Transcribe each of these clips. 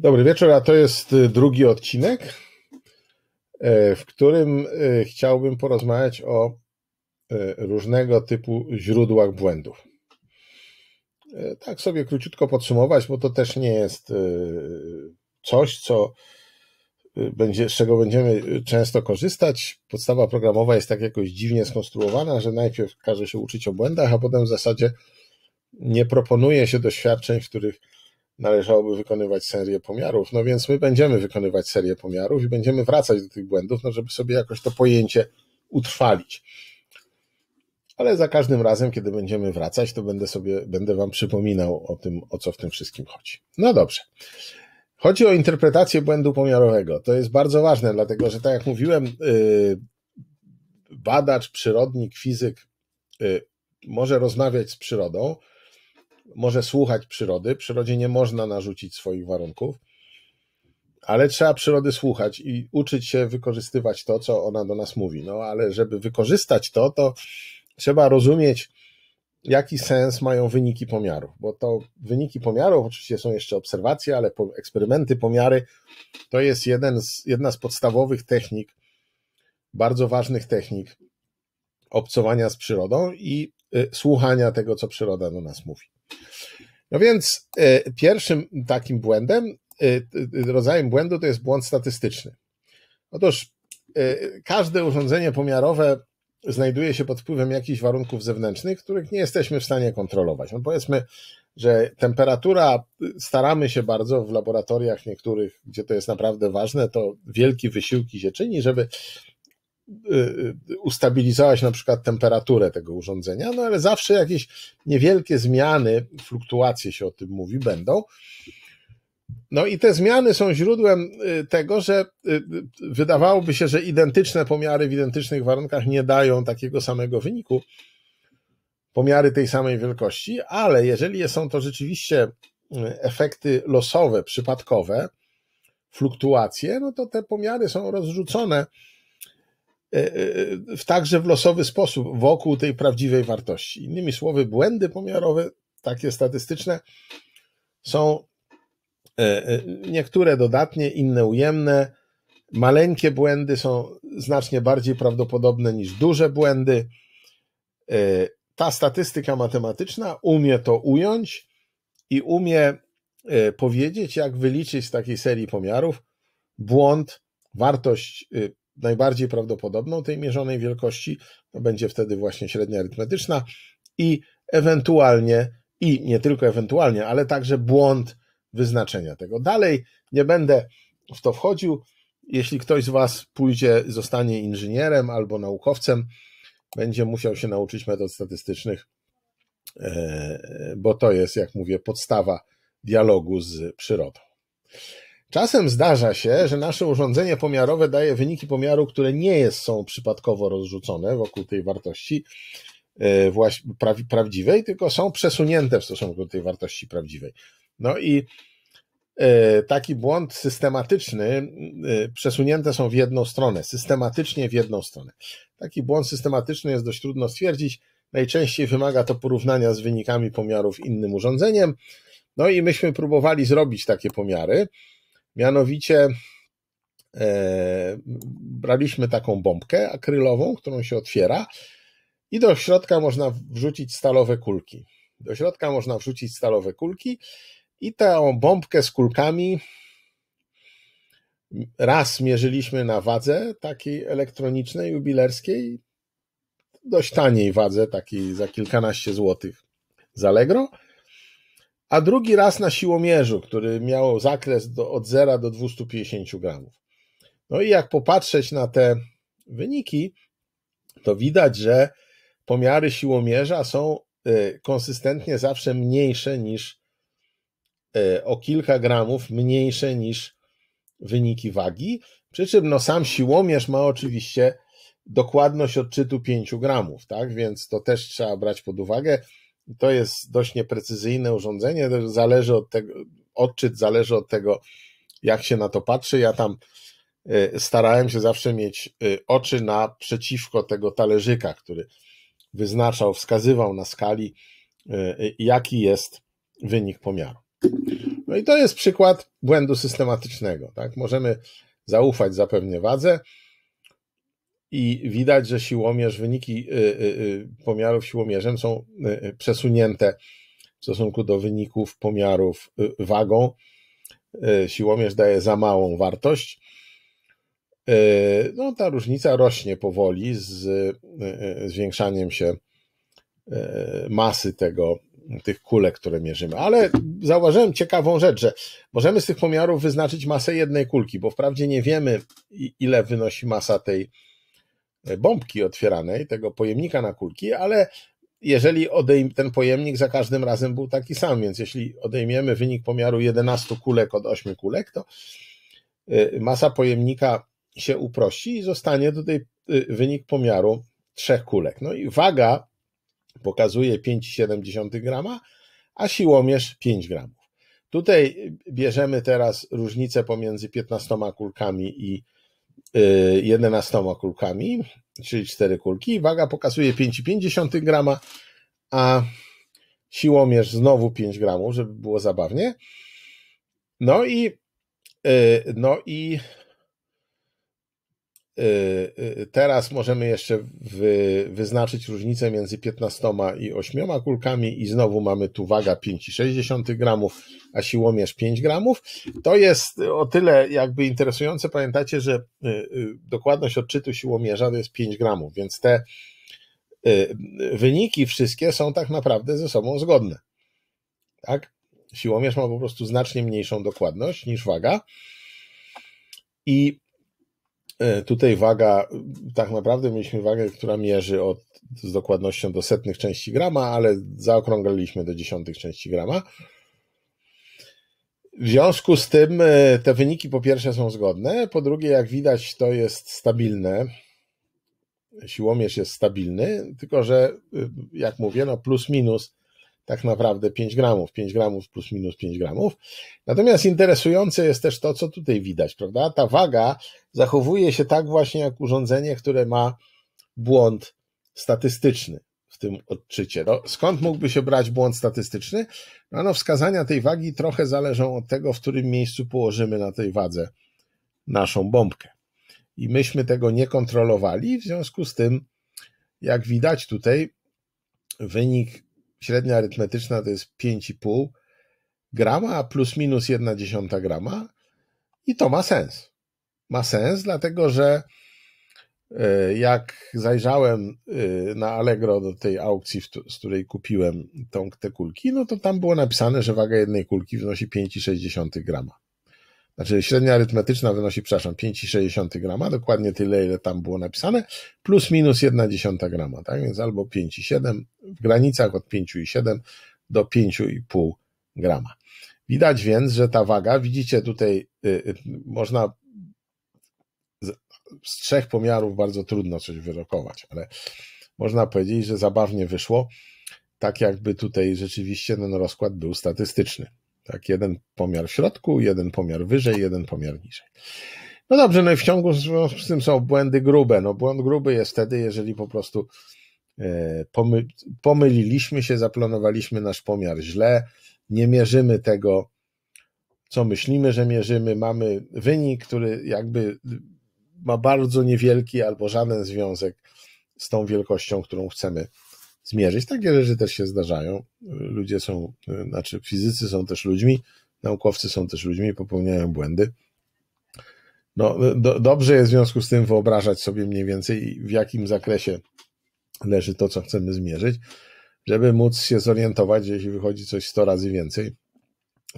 Dobry wieczór, a to jest y, drugi odcinek, e, w którym y, chciałbym porozmawiać o y, różnego typu źródłach błędów. E, tak sobie króciutko podsumować, bo to też nie jest coś, co będzie, z czego będziemy często korzystać. Podstawa programowa jest tak jakoś dziwnie skonstruowana, że najpierw każe się uczyć o błędach, a potem w zasadzie nie proponuje się doświadczeń, w których należałoby wykonywać serię pomiarów. No więc my będziemy wykonywać serię pomiarów i będziemy wracać do tych błędów, no żeby sobie jakoś to pojęcie utrwalić. Ale za każdym razem, kiedy będziemy wracać, to będę sobie, będę wam przypominał o tym, o co w tym wszystkim chodzi. No dobrze. Chodzi o interpretację błędu pomiarowego. To jest bardzo ważne, dlatego że, tak jak mówiłem, y, badacz, przyrodnik, fizyk y, może rozmawiać z przyrodą, może słuchać przyrody. Przyrodzie nie można narzucić swoich warunków, ale trzeba przyrody słuchać i uczyć się wykorzystywać to, co ona do nas mówi. No ale żeby wykorzystać to, to trzeba rozumieć, jaki sens mają wyniki pomiarów, bo to wyniki pomiarów, oczywiście są jeszcze obserwacje, ale eksperymenty, pomiary to jest jeden z, jedna z podstawowych technik, bardzo ważnych technik obcowania z przyrodą i y, słuchania tego, co przyroda do nas mówi. No więc y, pierwszym takim błędem, y, rodzajem błędu to jest błąd statystyczny. Otóż y, każde urządzenie pomiarowe znajduje się pod wpływem jakichś warunków zewnętrznych, których nie jesteśmy w stanie kontrolować. No powiedzmy, że temperatura, staramy się bardzo w laboratoriach niektórych, gdzie to jest naprawdę ważne, to wielkie wysiłki się czyni, żeby Y, y, ustabilizować na przykład temperaturę tego urządzenia, no ale zawsze jakieś niewielkie zmiany, fluktuacje się o tym mówi, będą. No i te zmiany są źródłem y, tego, że wydawałoby się, że identyczne pomiary w identycznych warunkach nie dają takiego samego wyniku. Pomiary tej samej wielkości, ale jeżeli są to rzeczywiście efekty losowe, przypadkowe, fluktuacje, no to te pomiary są rozrzucone E, e, w także w losowy sposób wokół tej prawdziwej wartości. Innymi słowy, błędy pomiarowe, takie statystyczne, są e, niektóre dodatnie, inne ujemne. Maleńkie błędy są znacznie bardziej prawdopodobne niż duże błędy. Ta statystyka matematyczna umie to ująć i umie powiedzieć, jak wyliczyć z takiej serii pomiarów błąd, wartość y, najbardziej prawdopodobną tej mierzonej wielkości, to będzie wtedy właśnie średnia arytmetyczna i ewentualnie, i nie tylko ewentualnie, ale także błąd wyznaczenia tego. Dalej nie będę w to wchodził. Jeśli ktoś z Was pójdzie, zostanie inżynierem albo naukowcem, będzie musiał się nauczyć metod statystycznych, e, bo to jest, jak mówię, podstawa dialogu z przyrodą. Czasem zdarza się, że nasze urządzenie pomiarowe daje wyniki pomiaru, które nie jest, są przypadkowo rozrzucone wokół tej wartości e, prawdziwej, tylko są przesunięte w stosunku do tej wartości prawdziwej. No i e, taki błąd systematyczny, e, przesunięte są w jedną stronę, systematycznie w jedną stronę. Taki błąd systematyczny jest dość trudno stwierdzić. Najczęściej wymaga to porównania z wynikami pomiarów innym urządzeniem. No i myśmy próbowali zrobić takie pomiary Mianowicie e, braliśmy taką bombkę akrylową, którą się otwiera i do środka można wrzucić stalowe kulki. Do środka można wrzucić stalowe kulki i tę bombkę z kulkami raz mierzyliśmy na wadze takiej elektronicznej, jubilerskiej, dość taniej wadze, takiej za kilkanaście złotych Zalegro a drugi raz na siłomierzu, który miał zakres do, od 0 do 250 gramów. No i jak popatrzeć na te wyniki, to widać, że pomiary siłomierza są y, konsystentnie zawsze mniejsze niż y, o kilka gramów mniejsze niż wyniki wagi. Przy czym no, sam siłomierz ma oczywiście dokładność odczytu 5 gramów, tak? Więc to też trzeba brać pod uwagę to jest dość nieprecyzyjne urządzenie, zależy od tego, odczyt zależy od tego, jak się na to patrzy. Ja tam y, starałem się zawsze mieć y, oczy naprzeciwko tego talerzyka, który wyznaczał, wskazywał na skali, y, jaki jest wynik pomiaru. No i to jest przykład błędu systematycznego. Tak? Możemy zaufać zapewne wadze, i widać, że siłomierz, wyniki y, y, y, pomiarów siłomierzem są przesunięte w stosunku do wyników pomiarów wagą. Siłomierz daje za małą wartość. No, ta różnica rośnie powoli z zwiększaniem się masy tego, tych kulek, które mierzymy. Ale zauważyłem ciekawą rzecz, że możemy z tych pomiarów wyznaczyć masę jednej kulki, bo wprawdzie nie wiemy, ile wynosi masa tej, E, bombki otwieranej, tego pojemnika na kulki, ale jeżeli odejm- ten pojemnik za każdym razem był taki sam, więc jeśli odejmiemy wynik pomiaru 11 kulek od 8 kulek, to e, masa pojemnika się uprości i zostanie tutaj e, wynik pomiaru 3 kulek. No i waga pokazuje 5,7 grama, a siłomierz 5 gramów. Tutaj bierzemy teraz różnicę pomiędzy 15 kulkami i 11 y, kulkami, czyli 4 kulki. Waga pokazuje 5,5 grama, a siłomierz znowu 5 gramów, żeby było zabawnie. No i y, no i Y, y, teraz możemy jeszcze wy, wyznaczyć różnicę między 15 i 8 kulkami i znowu mamy tu waga 5,6 gramów, a siłomierz 5 gramów. To jest o tyle jakby interesujące. Pamiętacie, że y, dokładność odczytu siłomierza to jest 5 gramów, więc te wyniki wszystkie są tak naprawdę ze sobą zgodne. Tak? Siłomierz ma po prostu znacznie mniejszą dokładność niż waga. I E, tutaj waga, tak naprawdę mieliśmy wagę, która mierzy od, z dokładnością do setnych części grama, ale zaokrągliliśmy do dziesiątych części grama. W związku z tym e, te wyniki po pierwsze są zgodne, po drugie jak widać to jest stabilne. Siłomierz jest stabilny, tylko że e, jak mówię, no plus minus tak naprawdę 5 gramów, 5 gramów plus minus 5 gramów. Natomiast interesujące jest też to, co tutaj widać, prawda? Ta waga zachowuje się tak właśnie jak urządzenie, które ma błąd statystyczny w tym odczycie. No, skąd mógłby się brać błąd statystyczny? No, no wskazania tej wagi trochę zależą od tego, w którym miejscu położymy na tej wadze naszą bombkę. I myśmy tego nie kontrolowali, w związku z tym, jak widać tutaj, wynik średnia arytmetyczna to jest 5,5 grama plus minus 1,1 grama i to ma sens. Ma sens, dlatego że e, jak zajrzałem e, na Allegro do tej aukcji, z której kupiłem tą, te kulki, no to tam było napisane, że waga jednej kulki wynosi 5,6 grama. Znaczy średnia arytmetyczna wynosi, przepraszam, 5,6 grama, dokładnie tyle, ile tam było napisane, plus minus 1,1 grama, tak? Więc albo 5,7 w granicach od 5,7 do 5,5 grama. Widać więc, że ta waga, widzicie tutaj, y, y, można z trzech pomiarów bardzo trudno coś wyrokować, ale można powiedzieć, że zabawnie wyszło, tak jakby tutaj rzeczywiście ten rozkład był statystyczny. Tak, jeden pomiar w środku, jeden pomiar wyżej, jeden pomiar niżej. No dobrze, no i w ciągu z tym są błędy grube. No błąd gruby jest wtedy, jeżeli po prostu e, pomy, pomyliliśmy się, zaplanowaliśmy nasz pomiar źle, nie mierzymy tego, co myślimy, że mierzymy, mamy wynik, który jakby ma bardzo niewielki albo żaden związek z tą wielkością, którą chcemy zmierzyć. Takie rzeczy też się zdarzają. Ludzie są, znaczy fizycy są też ludźmi, naukowcy są też ludźmi, popełniają błędy. No, do, dobrze jest w związku z tym wyobrażać sobie mniej więcej, w jakim zakresie leży to, co chcemy zmierzyć, żeby móc się zorientować, że jeśli wychodzi coś 100 razy więcej,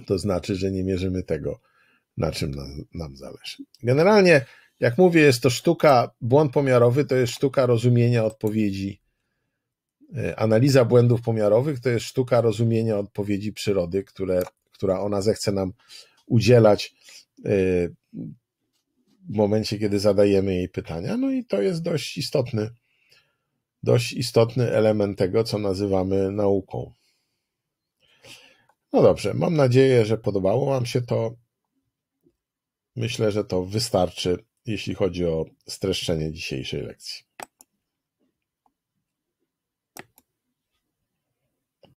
to znaczy, że nie mierzymy tego, na czym nam, nam zależy. Generalnie, jak mówię, jest to sztuka, błąd pomiarowy to jest sztuka rozumienia odpowiedzi E, analiza błędów pomiarowych to jest sztuka rozumienia odpowiedzi przyrody, które, która ona zechce nam udzielać e, w momencie, kiedy zadajemy jej pytania. No i to jest dość istotny, dość istotny element tego, co nazywamy nauką. No dobrze, mam nadzieję, że podobało Wam się to. Myślę, że to wystarczy, jeśli chodzi o streszczenie dzisiejszej lekcji.